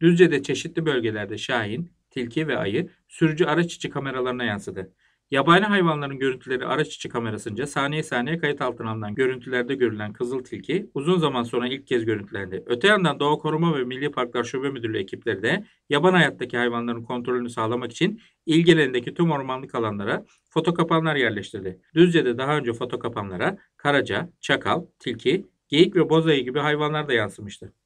Düzce'de çeşitli bölgelerde şahin, tilki ve ayı sürücü araç içi kameralarına yansıdı. Yabani hayvanların görüntüleri araç içi kamerasınca saniye saniye kayıt altına alınan görüntülerde görülen kızıl tilki uzun zaman sonra ilk kez görüntülendi. Öte yandan Doğa Koruma ve Milli Parklar Şube Müdürlüğü ekipleri de yaban hayattaki hayvanların kontrolünü sağlamak için ilgilerindeki tüm ormanlık alanlara foto fotokapanlar yerleştirdi. Düzce'de daha önce foto fotokapanlara karaca, çakal, tilki, geyik ve bozayı gibi hayvanlar da yansımıştı.